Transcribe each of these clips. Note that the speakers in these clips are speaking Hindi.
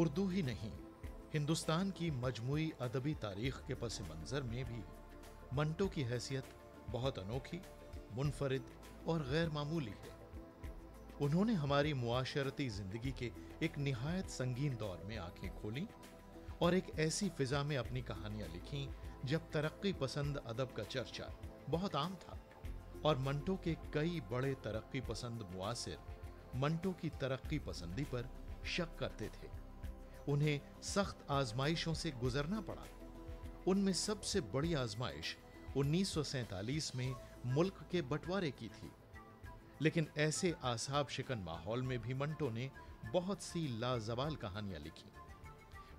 उर्दू ही नहीं हिंदुस्तान की मजमू अदबी तारीख के पस मंज़र में भी मंटो की हैसियत बहुत अनोखी मुनफरद और गैर मामूली है उन्होंने हमारी मुआशरती ज़िंदगी के एक नहायत संगीन दौर में आंखें खोली और एक ऐसी फ़िज़ा में अपनी कहानियाँ लिखी जब तरक्की पसंद अदब का चर्चा बहुत आम था और मंटो के कई बड़े तरक्की पसंद मुआसर मंटो की तरक्की पसंदी पर शक करते थे उन्हें सख्त आजमाइशों से गुजरना पड़ा उनमें सबसे बड़ी आजमाइश उन्नीस में मुल्क के बंटवारे की थी लेकिन ऐसे आसाब शिकन माहौल में भी मंटो ने बहुत सी लाजवाल कहानियां लिखी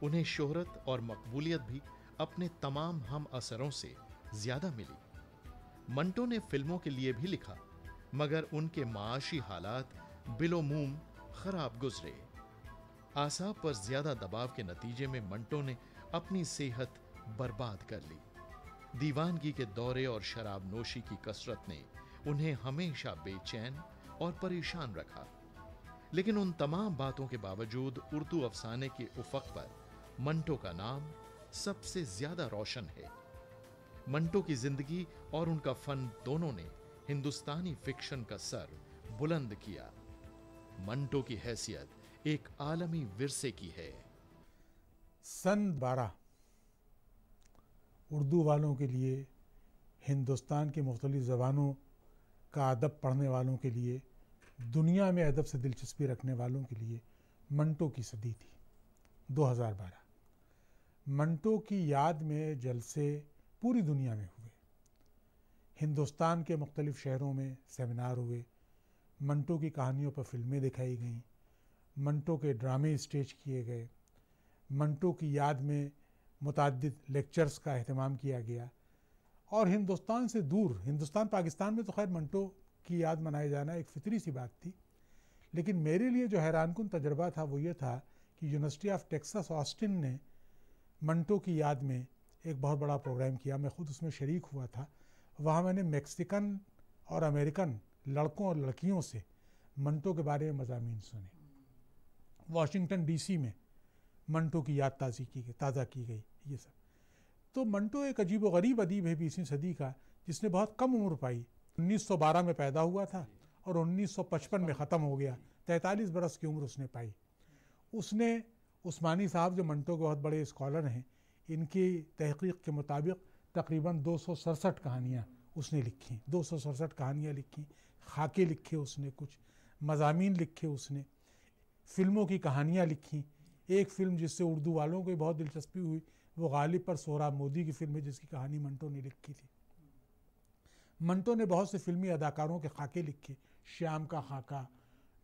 उन्हें शोहरत और मकबूलियत भी अपने तमाम हम असरों से ज्यादा मिली मंटो ने फिल्मों के लिए भी लिखा मगर उनके माशी हालात बिलोमूम खराब गुजरे आसाब पर ज्यादा दबाव के नतीजे में मंटो ने अपनी सेहत बर्बाद कर ली दीवानगी के दौरे और शराब नोशी की कसरत ने उन्हें हमेशा बेचैन और परेशान रखा लेकिन उन तमाम बातों के बावजूद उर्दू अफसाने के उफक पर मंटो का नाम सबसे ज्यादा रोशन है मंटो की जिंदगी और उनका फन दोनों ने हिंदुस्तानी फिक्शन का सर बुलंद किया मंटो की हैसियत एक आलमी विरसे की है सन बारह उर्दू वालों के लिए हिंदुस्तान के मुख्तलिफ ज़बानों का अदब पढ़ने वालों के लिए दुनिया में अदब से दिलचस्पी रखने वालों के लिए मंटो की सदी थी 2012 मंटो की याद में जलसे पूरी दुनिया में हुए हिंदुस्तान के मुख्तलिफ़ शहरों में सेमिनार हुए मंटो की कहानियों पर फिल्में दिखाई गईं मंटो के ड्रामे स्टेज किए गए मंटो की याद में मुतद लेक्चर्स का अहतमाम किया गया और हिंदुस्तान से दूर हिंदुस्तान पाकिस्तान में तो खैर मंटो की याद मनाए जाना एक फितरी सी बात थी लेकिन मेरे लिए जो हैरानकुन तजर्बा था वो ये था कि यूनिवर्सिटी ऑफ टेक्सास ऑस्टिन ने मंटो की याद में एक बहुत बड़ा प्रोग्राम किया मैं खुद उसमें शरीक हुआ था वहाँ मैंने मैक्सिकन और अमेरिकन लड़कों और लड़कियों से मंटो के बारे में मजामी सुने वाशिंगटन डीसी में मंटो की याद ताज़ी की गई ताज़ा की गई ये सब तो मंटो एक अजीब गरीब अदीब है बीसवीं सदी का जिसने बहुत कम उम्र पाई 1912 में पैदा हुआ था और 1955 में ख़त्म हो गया तैंतालीस बरस की उम्र उसने पाई उसने उस्मानी साहब जो मंटो के बहुत बड़े स्कॉलर हैं इनकी तहकीक के मुताबिक तकरीबन दो सौ सड़सठ कहानियाँ उसने लिखी दो सौ सड़सठ कहानियाँ लिखी खाके लिखे उसने कुछ मजामी लिखे उसने फिल्मों की कहानियाँ लिखी एक फिल्म जिससे उर्दू वालों को बहुत दिलचस्पी हुई वो गालिब पर सोहराब मोदी की फिल्म है जिसकी कहानी मंटो ने लिखी थी मंटो ने बहुत से फिल्मी अदाकारों के खाके लिखे श्याम का खाका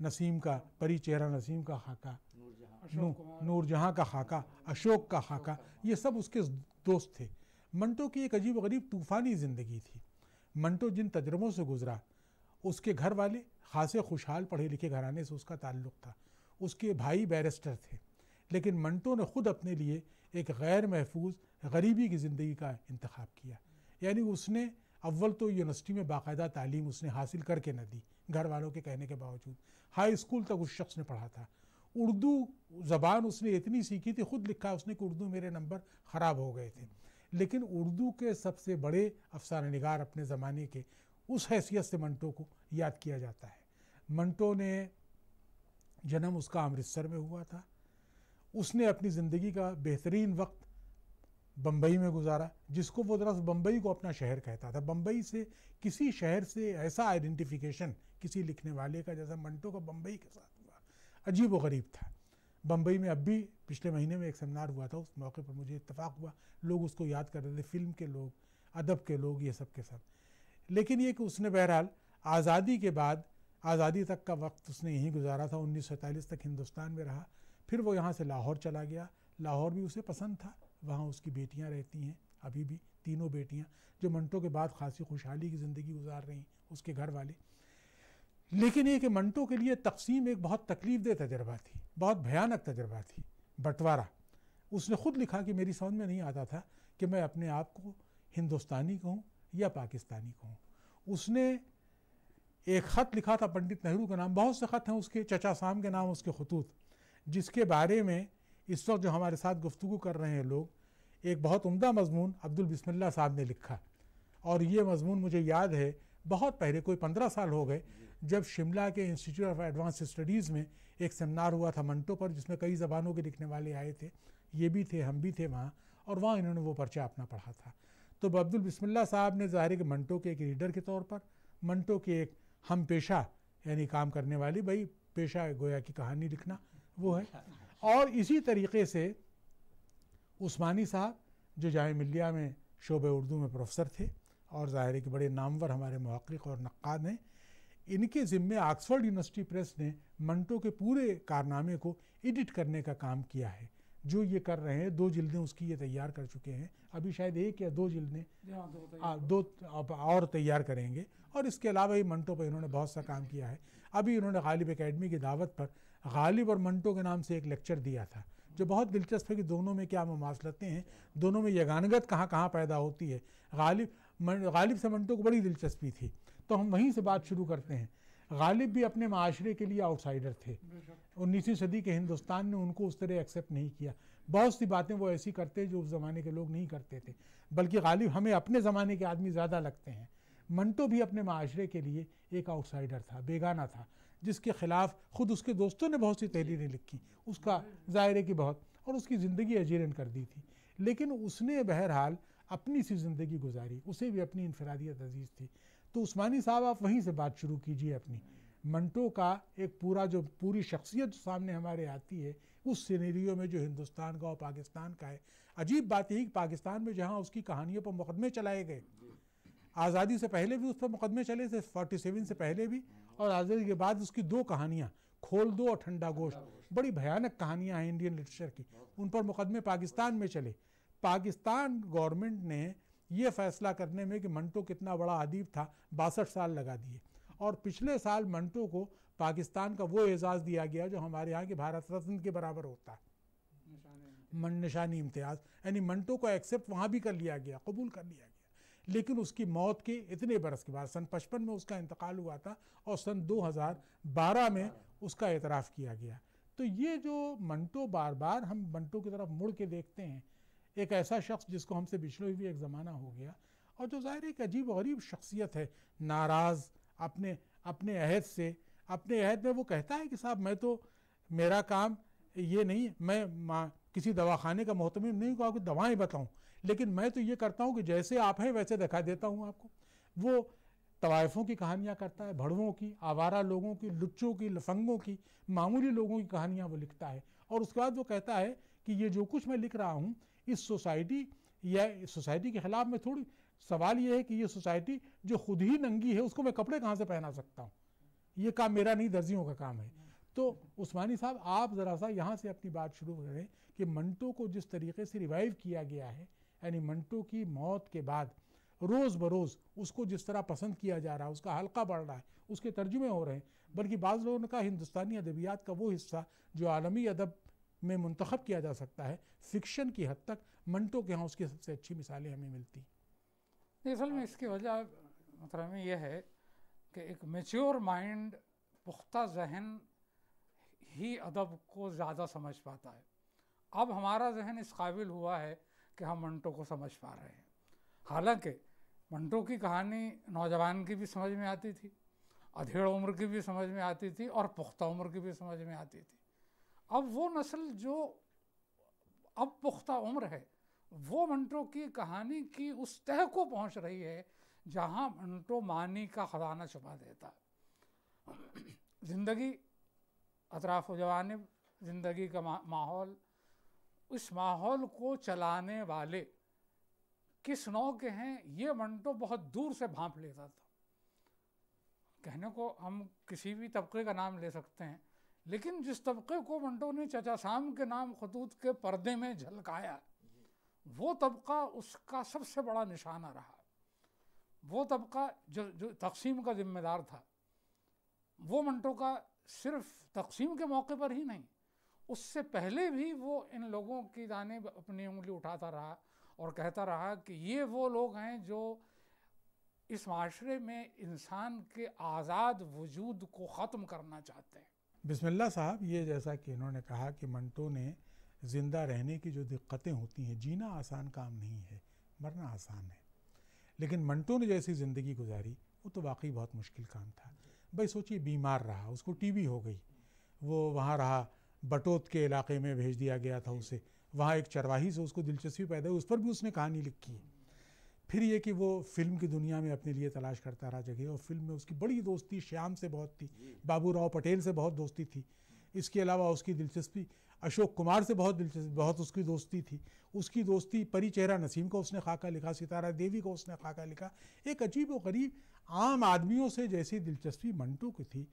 नसीम का परी चेहरा नसीम का खाका नूरजहाँ का खाका अशोक का खाका ये सब उसके दोस्त थे मंटो की एक अजीब गरीब तूफ़ानी ज़िंदगी थी मंटो जिन तजर्बों से गुजरा उसके घर वाले खासे खुशहाल पढ़े लिखे घराने से उसका ताल्लुक़ था उसके भाई बैरिस्टर थे लेकिन मंटो ने ख़ुद अपने लिए एक गैर महफूज गरीबी की ज़िंदगी का इंतखब किया यानी उसने अव्वल तो यूनिवर्सिटी में बाकायदा तालीम उसने हासिल करके न दी घर वालों के कहने के बावजूद हाई स्कूल तक उस शख्स ने पढ़ा था उर्दू ज़बान उसने इतनी सीखी थी ख़ुद लिखा उसने कि उर्दू मेरे नंबर ख़राब हो गए थे लेकिन उर्दू के सबसे बड़े अफसाना निगार अपने ज़माने के उस हैसियत से मंटो को याद किया जाता है मंटो ने जन्म उसका अमृतसर में हुआ था उसने अपनी ज़िंदगी का बेहतरीन वक्त बम्बई में गुजारा जिसको वो दरअसल बम्बई को अपना शहर कहता था बम्बई से किसी शहर से ऐसा आइडेंटिफिकेशन किसी लिखने वाले का जैसा मंटो का बम्बई के साथ हुआ अजीब व गरीब था बम्बई में अब भी पिछले महीने में एक सेमिनार हुआ था उस मौके पर मुझे इतफाक़ हुआ लोग उसको याद कर रहे थे फिल्म के लोग अदब के लोग ये सब के सब लेकिन ये कि उसने बहरहाल आज़ादी के बाद आज़ादी तक का वक्त उसने यहीं गुजारा था उन्नीस तक हिंदुस्तान में रहा फिर वो यहाँ से लाहौर चला गया लाहौर भी उसे पसंद था वहाँ उसकी बेटियाँ रहती हैं अभी भी तीनों बेटियाँ जो मंटो के बाद खासी खुशहाली की ज़िंदगी गुजार रही उसके घर वाले लेकिन ये कि मंटो के लिए तकसीम एक बहुत तकलीफ दह तजर्बा थी बहुत भयानक तजर्बा थी बंटवारा उसने खुद लिखा कि मेरी समझ में नहीं आता था कि मैं अपने आप को हिंदुस्तानी कहूँ या पाकिस्तानी कहूँ उसने एक ख़त लिखा था पंडित नेहरू का नाम बहुत से ख़त हैं उसके चचा साम के नाम उसके खतूत जिसके बारे में इस वक्त जो हमारे साथ गुफ्तु कर रहे हैं लोग एक बहुत उम्दा मजमून अब्दुल बिस्मिल्लाह साहब ने लिखा और ये मजमून मुझे याद है बहुत पहले कोई पंद्रह साल हो गए जब शिमला के इंस्टीट्यूट ऑफ एडवांस स्टडीज़ में एक सेमिनार हुआ था मंटो पर जिसमें कई ज़बानों के लिखने वाले आए थे ये भी थे हम भी थे वहाँ और वहाँ इन्होंने वो पर्चा अपना पढ़ा था तो अब्दुल बिस्मिल्ला साहब ने ज़ाहिर के मंटो के एक रीडर के तौर पर मंटो के एक हम पेशा यानी काम करने वाली भाई पेशा गोया की कहानी लिखना वो है और इसी तरीके से उस्मानी साहब जो जाम मिलिया में शोब उर्दू में प्रोफेसर थे और ज़ाहिर के बड़े नामवर हमारे महक़ और नक्ाद हैं इनके ज़िम्मे ऑक्सफोर्ड यूनिवर्सिटी प्रेस ने मंटो के पूरे कारनामे को एडिट करने का काम किया है जो ये कर रहे हैं दो जिल्दें उसकी ये तैयार कर चुके हैं अभी शायद एक या दो जिल्दें हाँ, दो हाँ, दो और तैयार करेंगे और इसके अलावा ही मंटो पर इन्होंने बहुत सा काम किया है अभी इन्होंने गालिब अकेडमी की दावत पर गालिब और मंटो के नाम से एक लेक्चर दिया था जो बहुत दिलचस्प है कि दोनों में क्या ममासलतें हैं दोनों में यगानगत कहाँ कहाँ पैदा होती है गालिब गालिब से मंटो को बड़ी दिलचस्पी थी तो हम वहीं से बात शुरू करते हैं गालिब भी अपने माशरे के लिए आउटसाइडर थे उन्नीसवीं सदी के हिंदुस्तान ने उनको उस तरह एक्सेप्ट नहीं किया बहुत सी बातें वो ऐसी करते जो उस ज़माने के लोग नहीं करते थे बल्कि गालिब हमें अपने ज़माने के आदमी ज़्यादा लगते हैं मंटो भी अपने माशरे के लिए एक आउटसाइडर था बेगाना था जिसके ख़िलाफ़ ख़ुद उसके दोस्तों ने बहुत सी तहरीरें लिखी उसका जायरे की बहुत और उसकी ज़िंदगी अजीरन कर दी थी लेकिन उसने बहरहाल अपनी सी ज़िंदगी गुजारी उसे भी अपनी इनफरादियत अजीज़ थी तो उस्मानी साहब आप वहीं से बात शुरू कीजिए अपनी मंटो का एक पूरा जो पूरी शख्सियत सामने हमारे आती है उस सीनेरियो में जो हिंदुस्तान का और पाकिस्तान का है अजीब बात यही कि पाकिस्तान में जहाँ उसकी कहानियों पर मुकदमे चलाए गए आज़ादी से पहले भी उस पर मुकदमे चले थे फोर्टी सेवन से पहले भी और आज़ादी के बाद उसकी दो कहानियाँ खोल दो और ठंडा गोश्त बड़ी भयानक कहानियाँ हैं इंडियन लिटरेचर की उन पर मुकदमे पाकिस्तान में चले पाकिस्तान गवर्नमेंट ने ये फैसला करने में कि मंटो कितना बड़ा अदीब था बासठ साल लगा दिए और पिछले साल मंटो को पाकिस्तान का वो एजाज़ दिया गया जो हमारे यहाँ के भारत रत्न के बराबर होता है मन निशानी इम्तियाज़ यानी मंटो को एक्सेप्ट वहाँ भी कर लिया गया कबूल कर लिया गया लेकिन उसकी मौत के इतने बरस के बाद सन पचपन में उसका इंतकाल हुआ था और सन 2012 में उसका एतराफ़ किया गया तो ये जो मंटो बार बार हम मंटो की तरफ मुड़ के देखते हैं एक ऐसा शख्स जिसको हमसे बिछड़े हुए एक ज़माना हो गया और जो ज़ाहिर एक अजीब गरीब शख्सियत है नाराज़ अपने अपने अहद से अपने अहद में वो कहता है कि साहब मैं तो मेरा काम ये नहीं मैं माँ किसी दवाखाने का मोहतम नहीं को आपको दवाएँ बताऊँ लेकिन मैं तो ये करता हूँ कि जैसे आप हैं वैसे दिखा देता हूँ आपको वो तवायफ़ों की कहानियाँ करता है भड़वों की आवारा लोगों की लुच्चों की लफंगों की मामूली लोगों की कहानियाँ वो लिखता है और उसके बाद वो कहता है कि ये जो कुछ मैं लिख रहा हूँ इस सोसाइटी या सोसाइटी के ख़िलाफ़ में थोड़ी सवाल ये है कि ये सोसाइटी जो खुद ही नंगी है उसको मैं कपड़े कहाँ से पहना सकता हूँ ये काम मेरा नहीं दर्जियों का काम है तो उस्मानी साहब आप ज़रा सा यहाँ से अपनी बात शुरू करें कि मंटो को जिस तरीके से रिवाइव किया गया है यानी मंटो की मौत के बाद रोज़ बरोज़ उसको जिस तरह पसंद किया जा रहा है उसका हल्का बढ़ रहा है उसके तर्जुमे हो रहे हैं बल्कि बाज़ लोगों ने कहा हिंदुस्तानी अदबियात का वो हिस्सा जो आलमी अदब में मुंतखब किया जा सकता है फिक्शन की हद तक मंटो के यहाँ उसकी सबसे अच्छी मिसालें हमें मिलती असल में इसकी वजह मतलब यह है कि एक मेच्योर माइंड पुख्ता जहन ही अदब को ज़्यादा समझ पाता है अब हमारा जहन इस काबिल हुआ है कि हम मंटो को समझ पा रहे हैं हालांकि मंटो की कहानी नौजवान की भी समझ में आती थी अधेड़ उम्र की भी समझ में आती थी और पुख्ता उम्र की भी समझ में आती थी अब वो नस्ल जो अब पुख्ता उम्र है वो मंटो की कहानी की उस तह को पहुंच रही है जहां मंटो मानी का खजाना छुपा देता ज़िंदगी अतराफ जवानब ज़िंदगी का माहौल उस माहौल को चलाने वाले किस नौ के हैं ये मंटो बहुत दूर से भांप लेता था कहने को हम किसी भी तबके का नाम ले सकते हैं लेकिन जिस तबके को मंटो ने चचा शाम के नाम खतूत के पर्दे में झलकाया वो तबका उसका सबसे बड़ा निशाना रहा वो तबका जो जो तकसीम का ज़िम्मेदार था वो मंटो का सिर्फ तकसीम के मौके पर ही नहीं उससे पहले भी वो इन लोगों की दाने अपनी उंगली उठाता रहा और कहता रहा कि ये वो लोग हैं जो इस माशरे में इंसान के आज़ाद वजूद को ख़त्म करना चाहते हैं बिस्मिल्ला साहब ये जैसा कि इन्होंने कहा कि मंटो ने ज़िंदा रहने की जो दिक्कतें होती हैं जीना आसान काम नहीं है मरना आसान है लेकिन मंटो ने जैसी ज़िंदगी गुजारी वो तो वाकई बहुत मुश्किल काम था भाई सोचिए बीमार रहा उसको टीबी हो गई वो वहाँ रहा बटोत के इलाके में भेज दिया गया था उसे वहाँ एक चरवाही से उसको दिलचस्पी पैदा हुई उस पर भी उसने कहानी लिखी है फिर ये कि वो फिल्म की दुनिया में अपने लिए तलाश करता रहा जगह और फिल्म में उसकी बड़ी दोस्ती श्याम से बहुत थी बाबू राव पटेल से बहुत दोस्ती थी इसके अलावा उसकी दिलचस्पी अशोक कुमार से बहुत दिलचस्प बहुत उसकी दोस्ती थी उसकी दोस्ती परी चेहरा नसीम को उसने खाका लिखा सितारा देवी को उसने खाका लिखा एक अजीब व गरीब आम आदमियों से जैसी दिलचस्पी मंटू की थी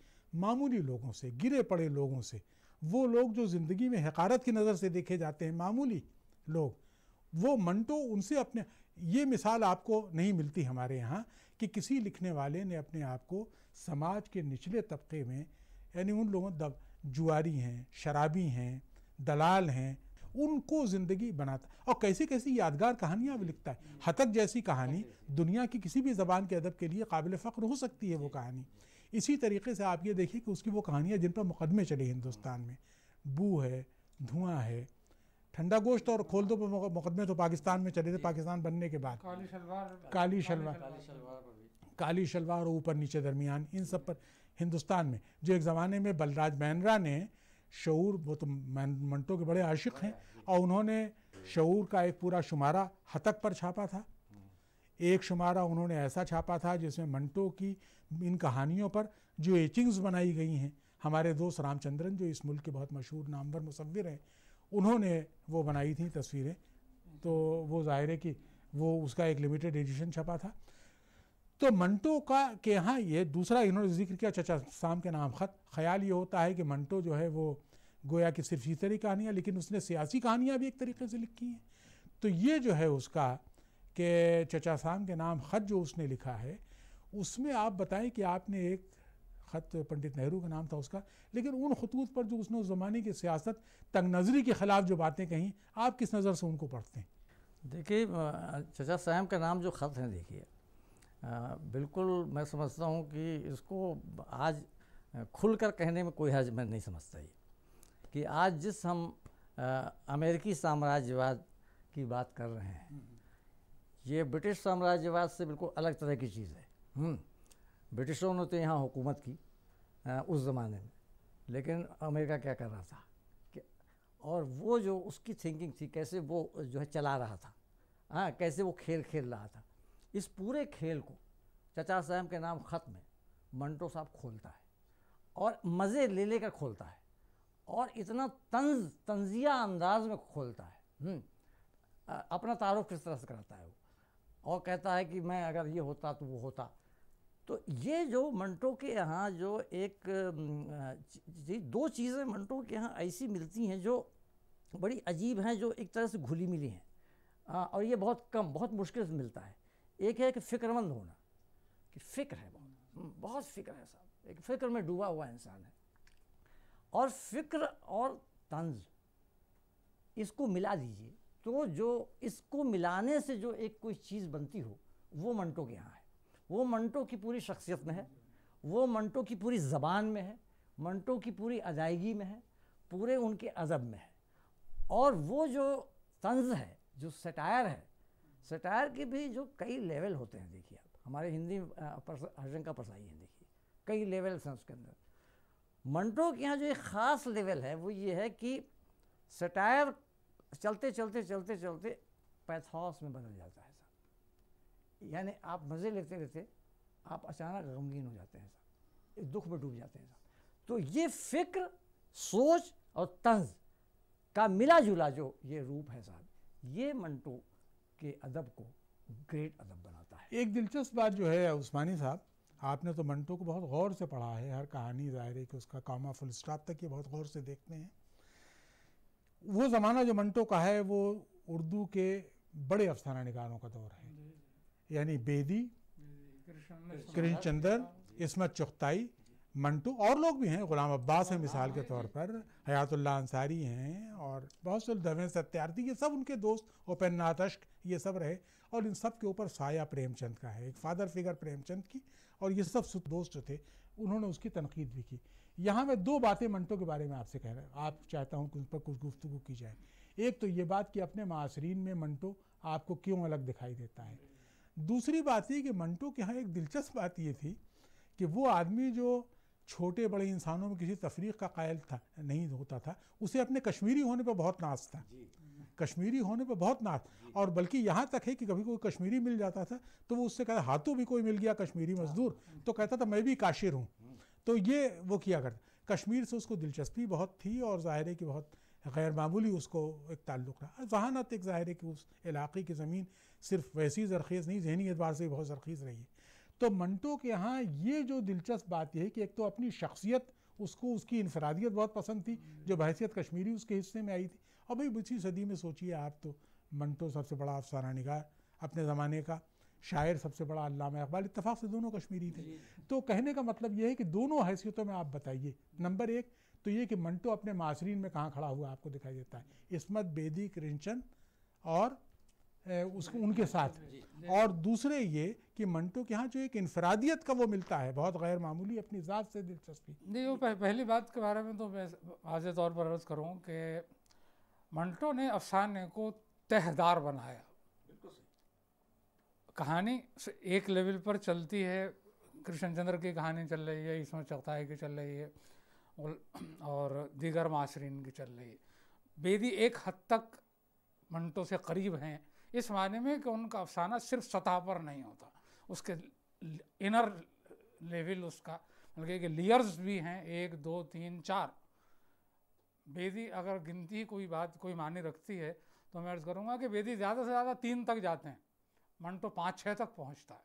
मामूली लोगों से गिरे पड़े लोगों से वो लोग जो ज़िंदगी में हकारत की नज़र से देखे जाते हैं मामूली लोग वो मंटो उनसे अपने ये मिसाल आपको नहीं मिलती हमारे यहाँ कि किसी लिखने वाले ने अपने आप को समाज के निचले तबके में यानी उन लोगों दब जुआरी हैं शराबी हैं दलाल हैं उनको ज़िंदगी बनाता और कैसी कैसी यादगार कहानियाँ भी लिखता है हतक जैसी कहानी दुनिया की किसी भी ज़बान के अदब के लिए काबिल फ़ख्र हो सकती है वो कहानी इसी तरीके से आप ये देखिए कि उसकी वो कहानियाँ जिन पर मुकदमे चले हिंदुस्तान में बू है धुआं है ठंडा गोश्त और खोल दो मुकदमे तो पाकिस्तान में चले थे पाकिस्तान बनने के बाद काली शलवार काली शलवार काली शलवार और ऊपर नीचे दरमियान इन सब पर हिंदुस्तान में जो एक ज़माने में बलराज मैनरा ने शूर वो तो मंटो के बड़े आशिक हैं और उन्होंने शूर का एक पूरा शुमारा हतक पर छापा था एक शुमारा उन्होंने ऐसा छापा था जिसमें मंटो की इन कहानियों पर जो एचिंग्स बनाई गई हैं हमारे दोस्त रामचंद्रन जो इस मुल्क के बहुत मशहूर नामवर मुसविर हैं उन्होंने वो बनाई थी तस्वीरें तो वो जाहिर है कि वो उसका एक लिमिटेड एडिशन छपा था तो मंटो का के यहाँ ये दूसरा इन्होंने जिक्र किया चचा शाम के नाम खत ख्याल ये होता है कि मंटो जो है वो गोया कि सिर्फ तरह कहानियाँ लेकिन उसने सियासी कहानियाँ भी एक तरीके से लिखी हैं तो ये जो है उसका कि चचा शाम के नाम खत जो उसने लिखा है उसमें आप बताएं कि आपने एक ख़त पंडित नेहरू का नाम था उसका लेकिन उन खतूत पर जो उसने उस ज़माने की सियासत तंग नज़री के ख़िलाफ़ जो बातें कहीं आप किस नज़र से उनको पढ़ते हैं देखिए चचा साहब का नाम जो ख़त है देखिए बिल्कुल मैं समझता हूँ कि इसको आज खुल कर कहने में कोई हज मैं नहीं समझता ये कि आज जिस हम आ, अमेरिकी साम्राज्यवाद की बात कर रहे हैं ये ब्रिटिश साम्राज्यवाद से बिल्कुल अलग तरह की चीज़ है हम्म। ब्रिटिशों ने तो यहाँ हुकूमत की आ, उस ज़माने में लेकिन अमेरिका क्या कर रहा था कि और वो जो उसकी थिंकिंग थी कैसे वो जो है चला रहा था हाँ कैसे वो खेल खेल रहा था इस पूरे खेल को चचा साहब के नाम ख़त में मंटो साहब खोलता है और मज़े ले लेकर खोलता है और इतना तंज तंजिया अंदाज में खोलता है हम्म, अपना तारुफ किस तरह से कराता है वो और कहता है कि मैं अगर ये होता तो वो होता तो ये जो मंटो के यहाँ जो एक दो चीज़ें मंटो के यहाँ ऐसी मिलती हैं जो बड़ी अजीब हैं जो एक तरह से घुली मिली हैं हाँ, और ये बहुत कम बहुत मुश्किल से मिलता है एक है कि फ़िक्रमंद होना कि फ़िक्र है बहुत हम्म, बहुत फ़िक्र है साहब एक फ़िक्र में डूबा हुआ इंसान है और फ़िक्र और तंज इसको मिला दीजिए तो जो इसको मिलाने से जो एक कोई चीज़ बनती हो वो मंटो के यहाँ है वो मंटो की पूरी शख्सियत में है वो मंटो की पूरी ज़बान में है मंटो की पूरी अदायगी में है पूरे उनके अदब में है और वो जो तंज है जो सटायर है सटायर के भी जो कई लेवल होते हैं देखिए आप हमारे हिंदी का परसाई है देखिए कई लेवल्स हैं उसके अंदर मंटो के यहाँ जो एक ख़ास लेवल है वो ये है कि सटायर चलते चलते चलते चलते पैथॉस में बदल जाता है यानी आप मज़े लेते लेते आप अचानक गमगीन हो जाते हैं साहब इस दुख में डूब जाते हैं साहब तो ये फ़िक्र सोच और तंज का मिला जुला जो ये रूप है साहब ये मंटो के अदब को ग्रेट अदब बनाता है एक दिलचस्प बात जो है उस्मानी साहब आपने तो मंटो को बहुत गौर से पढ़ा है हर कहानी ज़ाहिर है कि उसका कामा फुल स्टॉप तक ये बहुत गौर से देखते हैं वो ज़माना जो मंटो का है वो उर्दू के बड़े अफसाना निगारों का दौर है यानी बेदी कृष्ण चंदर इसमत चुख्ताई मंटू और लोग भी हैं गुलाम अब्बास हैं मिसाल के तौर पर हयातुल्ला अंसारी हैं और बहुत से दवें सत्यार्थी ये सब उनके दोस्त ओपन अश्क ये सब रहे और इन सब के ऊपर साया प्रेमचंद का है एक फादर फिगर प्रेमचंद की और ये सब दोस्त जो थे उन्होंने उसकी तनकीद भी की यहाँ मैं दो बातें मंटो के बारे में आपसे कह रहा हूँ आप चाहता हूँ कि उन पर कुछ गुफ्तु की जाए एक तो ये बात कि अपने मासरीन में मंटो आपको क्यों अलग दिखाई देता है दूसरी बात ये कि मंटो के यहाँ एक दिलचस्प बात ये थी कि वो आदमी जो छोटे बड़े इंसानों में किसी तफरीक का कायल था नहीं होता था उसे अपने कश्मीरी होने पर बहुत नाज था कश्मीरी होने पर बहुत नाज और बल्कि यहाँ तक है कि कभी कोई कश्मीरी मिल जाता था तो वो उससे कहता हाथों भी कोई मिल गया कश्मीरी हाँ। मजदूर तो कहता था मैं भी काशिर हूँ हम्म। तो ये वो किया करता कश्मीर से उसको दिलचस्पी बहुत थी और ज़ाहिर है कि बहुत गैर मामूली उसको एक ताल्लुक रहा जहानत एक ज़ाहिर है कि उस इलाक़े की ज़मीन सिर्फ वैसी जरखेज़ नहीं जहनी एतबार से बहुत जरखेज़ रही है तो मंटो के यहाँ ये जो दिलचस्प बात यह है कि एक तो अपनी शख्सियत उसको उसकी इनफरादियत बहुत पसंद थी जो बहसीत कश्मीरी उसके हिस्से में आई थी और भाई बीसवीं सदी में सोचिए आप तो मंटो सबसे बड़ा अफसाना निगार अपने ज़माने का शायर सबसे बड़ा अल्लामा इकबाल इतफाक़ से दोनों कश्मीरी थे तो कहने का मतलब यह है कि दोनों हैसियतों में आप बताइए नंबर एक तो ये कि मंटो अपने मासरीन में कहाँ खड़ा हुआ आपको दिखाई देता है इसमत बेदी क्रिंचन और उस उनके साथ और दूसरे ये कि मंटो के यहाँ जो एक इनफरादियत का वो मिलता है बहुत गैर मामूली अपनी ज़ात से दिलचस्पी नहीं वो पहली बात के बारे में तो मैं वाज तौर पर अर्ज़ करूँ कि मंटो ने अफसाने को तहदार बनाया कहानी एक लेवल पर चलती है कृष्ण चंद्र की कहानी चल रही है इसमें चौथाई की चल रही है और दीगर माशरीन की चल रही बेदी एक हद तक मंटो से करीब हैं इस मायने में कि उनका अफसाना सिर्फ सतह पर नहीं होता उसके इनर लेवल उसका मतलब कि लेयर्स भी हैं एक दो तीन चार बेदी अगर गिनती कोई बात कोई माने रखती है तो मैं अर्ज़ करूँगा कि बेदी ज़्यादा से ज़्यादा तीन तक जाते हैं मंटो पाँच छः तक पहुँचता है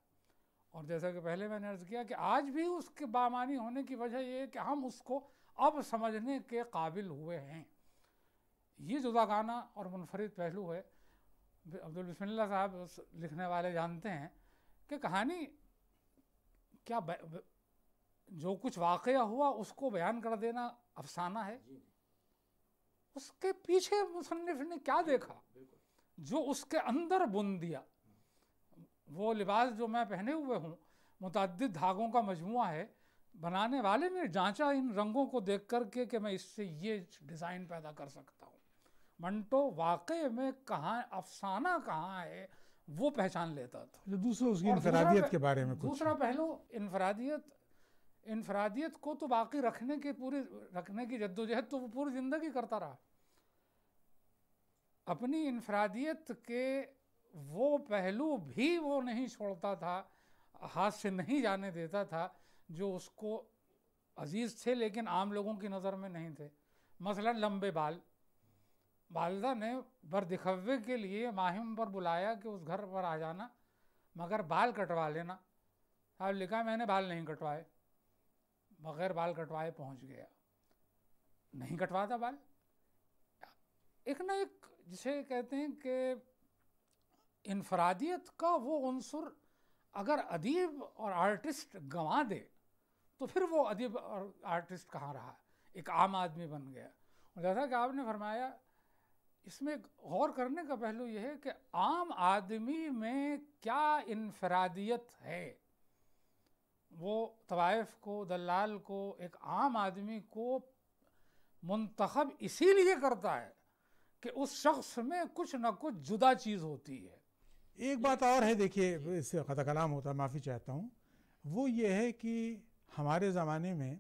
और जैसा कि पहले मैंने अर्ज़ किया कि आज भी उसके बामानी होने की वजह यह है कि हम उसको अब समझने के काबिल हुए हैं ये जुदागाना और मुनफरद पहलू है अब्दुल बसमिल्ला साहब लिखने वाले जानते हैं कि कहानी क्या जो कुछ वाक़ हुआ उसको बयान कर देना अफसाना है उसके पीछे मुसनफ़ ने क्या देखा जो उसके अंदर बुन दिया वो लिबास जो मैं पहने हुए हूँ मुतद धागों का मजमु है बनाने वाले ने जांचा इन रंगों को देख करके कि मैं इससे ये डिज़ाइन पैदा कर सकता हूँ मंटो वाकई में कहाँ अफसाना कहाँ है वो पहचान लेता था जो तो दूसरा उसकी इनफरादियत के बारे में दूसरा पहलू इनफरादियत इनफरादियत को तो बाकी रखने के पूरी रखने की जद्दोजहद तो वो पूरी ज़िंदगी करता रहा अपनी इनफरादियत के वो पहलू भी वो नहीं छोड़ता था हाथ से नहीं जाने देता था जो उसको अजीज़ थे लेकिन आम लोगों की नज़र में नहीं थे मसलन लंबे बाल वालदा ने बर दिखवे के लिए माहिम पर बुलाया कि उस घर पर आ जाना मगर बाल कटवा लेना साहब लिखा मैंने बाल नहीं कटवाए बगैर बाल कटवाए पहुंच गया नहीं कटवाता बाल एक ना एक जिसे कहते हैं कि इनफरादियत का वो अनसर अगर अदीब और आर्टिस्ट गंवा दे तो फिर वो अदीब और आर्टिस्ट कहाँ रहा एक आम आदमी बन गया जैसा कि आपने फरमाया इसमें गौर करने का पहलू यह है कि आम आदमी में क्या इनफरादियत है वो तवाइफ को दलाल को एक आम आदमी को मंतखब इसीलिए करता है कि उस शख्स में कुछ ना कुछ जुदा चीज़ होती है एक बात और है देखिए इससे ख़त कलाम होता है माफ़ी चाहता हूँ वो ये है कि हमारे ज़माने में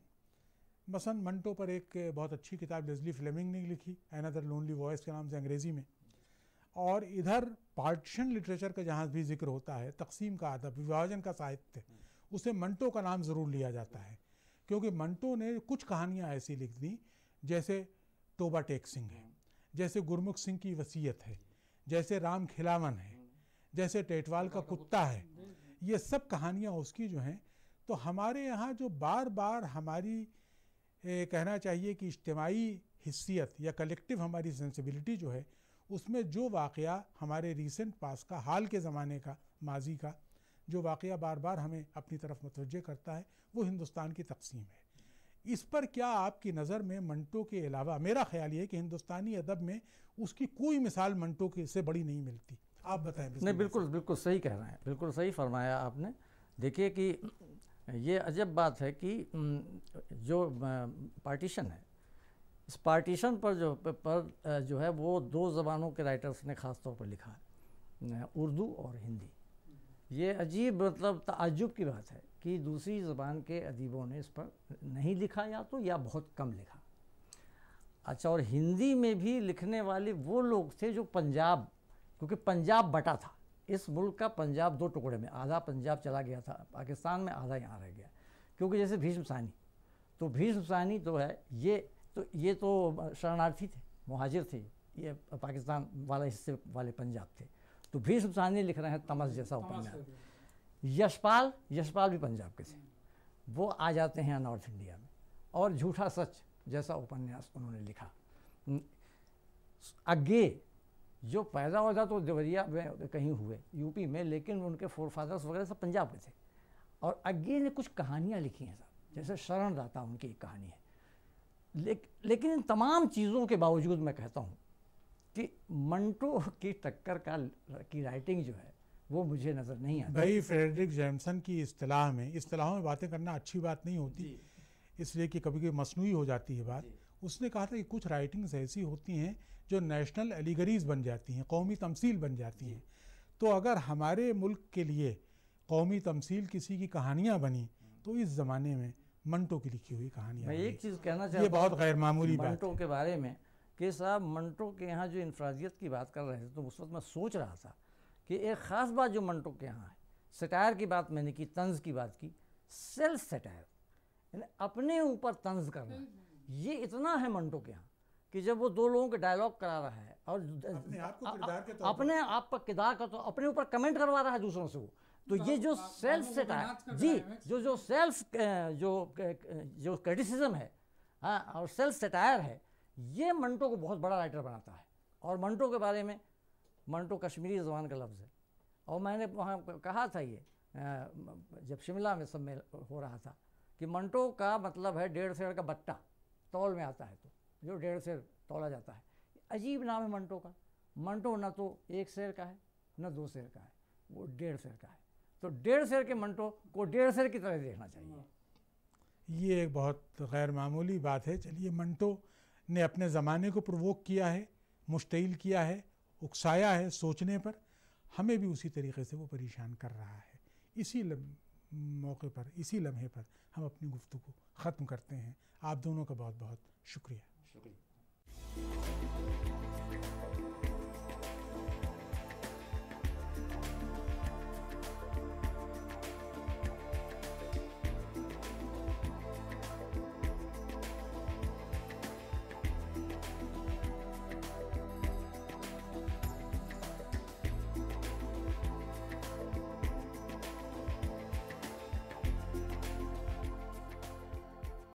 मसन मंटो पर एक बहुत अच्छी किताब लेजली फ्लेमिंग ने लिखी एन अदर लोनली वॉइस के नाम से अंग्रेज़ी में और इधर पार्टीशन लिटरेचर का जहाँ भी जिक्र होता है तकसीम का अदब विभाजन का साहित्य उसे मंटो का नाम ज़रूर लिया जाता है क्योंकि मंटो ने कुछ कहानियाँ ऐसी लिख दी जैसे टोबा टेक सिंह है जैसे गुरमुख सिंह की वसीयत है जैसे राम खिलावन है जैसे टेटवाल का कुत्ता है ये सब कहानियाँ उसकी जो हैं तो हमारे यहाँ जो बार बार हमारी ए, कहना चाहिए कि इज्तमाही हिस्सियत या कलेक्टिव हमारी सेंसिबिलिटी जो है उसमें जो वाक़ हमारे रिसेंट पास का हाल के ज़माने का माजी का जो वाक़ बार बार हमें अपनी तरफ मतवज करता है वो हिंदुस्तान की तकसीम है इस पर क्या आपकी नज़र में मंटो के अलावा मेरा ख्याल ये कि हिंदुस्तानी अदब में उसकी कोई मिसाल मंटो के से बड़ी नहीं मिलती आप बताएं नहीं बिल्कुल बिल्कुल सही कह रहे हैं बिल्कुल सही फरमाया आपने देखिए कि ये अजब बात है कि जो पार्टीशन है इस पार्टीशन पर जो पर जो है वो दो ज़बानों के राइटर्स ने ख़ास तौर पर लिखा है उर्दू और हिंदी ये अजीब मतलब ताजुब की बात है कि दूसरी ज़बान के अदीबों ने इस पर नहीं लिखा या तो या बहुत कम लिखा अच्छा और हिंदी में भी लिखने वाले वो लोग थे जो पंजाब क्योंकि पंजाब बटा था इस मुल्क का पंजाब दो टुकड़े में आधा पंजाब चला गया था पाकिस्तान में आधा यहाँ रह गया क्योंकि जैसे भीष्म सानी तो भीष्म सानी जो तो है ये तो ये तो शरणार्थी थे महाजिर थे ये पाकिस्तान वाले हिस्से वाले पंजाब थे तो भीष्म सानी लिख रहे हैं तमस जैसा उपन्यास यशपाल यशपाल भी पंजाब के थे वो आ जाते हैं नॉर्थ इंडिया में और झूठा सच जैसा उपन्यास उन्होंने लिखा अग्गे जो पैदा हुआ था तो देवरिया में कहीं हुए यूपी में लेकिन उनके फोर फादर्स वगैरह सब पंजाब में थे और अज्ञे ने कुछ कहानियाँ लिखी हैं साहब जैसे शरणदाता उनकी एक कहानी है ले, लेकिन इन तमाम चीज़ों के बावजूद मैं कहता हूँ कि मंटो की टक्कर का की राइटिंग जो है वो मुझे नज़र नहीं आती भाई फ्रेडरिक जैमसन की इतलाह में इतलाहों में बातें करना अच्छी बात नहीं होती इसलिए कि कभी कभी मसनू हो जाती है बात उसने कहा था कि कुछ राइटिंग्स ऐसी होती हैं जो नेशनल एलिगरीज बन जाती हैं कौमी तमसील बन जाती हैं तो अगर हमारे मुल्क के लिए कौमी तमसील किसी की कहानियाँ बनी तो इस ज़माने में मंटो की लिखी हुई कहानियाँ मैं एक चीज़ कहना चाहिए ये बहुत गैर मामूली मंटो के बारे में कि साहब मंटो के यहाँ जो इनफरादियत की बात कर रहे थे तो उस वक्त मैं सोच रहा था कि एक ख़ास बात जो मंटो के यहाँ है सटायर की बात मैंने की तंज की बात की सेल्फ सटायर यानी अपने ऊपर तंज करना ये इतना है मंटो के यहाँ कि जब वो दो लोगों के डायलॉग करा रहा है और अपने आप को किरदार के अपने आप पर किरदार का तो अपने ऊपर कमेंट करवा रहा है दूसरों से वो तो, तो ये जो सेल्फ सेट है जी जो जो सेल्फ जो जो क्रिटिसिज्म है हाँ और सेल्फ सेटायर है ये मंटो को बहुत बड़ा राइटर बनाता है और मंटो के बारे में मंटो कश्मीरी जबान का लफ्ज़ है और मैंने वहाँ कहा था ये जब शिमला में सम्मेलन हो रहा था कि मंटो का मतलब है डेढ़ सेड़ का बट्टा तौल में आता है तो जो डेढ़ शेर तोला जाता है अजीब नाम है मंटो का मंटो ना तो एक शेर का है ना दो शेर का है वो डेढ़ शेर का है तो डेढ़ शेर के मंटो को डेढ़ शेर की तरह देखना चाहिए ये एक बहुत गैर मामूली बात है चलिए मंटो ने अपने ज़माने को प्रवोक किया है मुश्तिल किया है उकसाया है सोचने पर हमें भी उसी तरीके से वो परेशान कर रहा है इसी मौके पर इसी लम्हे पर हम अपनी गुफ्तु को ख़त्म करते हैं आप दोनों का बहुत बहुत शुक्रिया शुक्रिया